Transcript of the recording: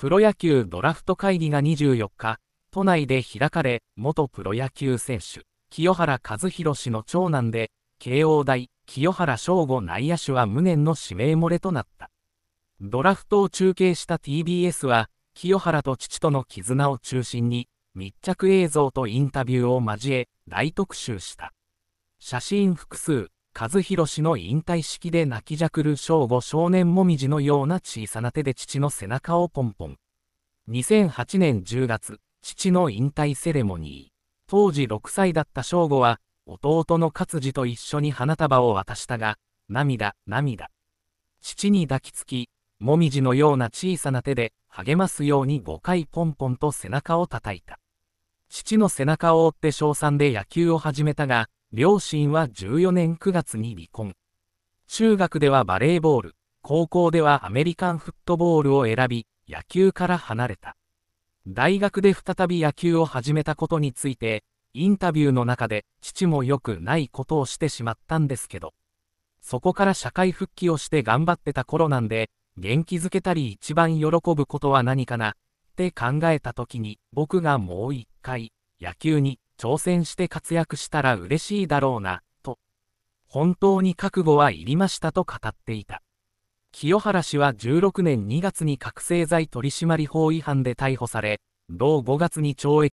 プロ野球ドラフト会議が24日、都内で開かれ、元プロ野球選手、清原和博氏の長男で、慶応大、清原翔吾内野手は無念の指名漏れとなった。ドラフトを中継した TBS は、清原と父との絆を中心に、密着映像とインタビューを交え、大特集した。写真複数、和弘氏の引退式で泣きじゃくる正午少年もみじのような小さな手で父の背中をポンポン。2008年10月、父の引退セレモニー。当時6歳だった正午は、弟の勝次と一緒に花束を渡したが、涙、涙。父に抱きつき、もみじのような小さな手で励ますように5回ポンポンと背中を叩いた。父の背中を追って賞賛で野球を始めたが、両親は14年9月に離婚。中学ではバレーボール、高校ではアメリカンフットボールを選び、野球から離れた。大学で再び野球を始めたことについて、インタビューの中で父も良くないことをしてしまったんですけど、そこから社会復帰をして頑張ってた頃なんで、元気づけたり一番喜ぶことは何かな、って考えた時に僕がもう一回野球に挑戦して活躍したら嬉しいだろうな、と、本当に覚悟はいりましたと語っていた。清原氏は16年2月に覚醒剤取締法違反で逮捕され、同5月に懲役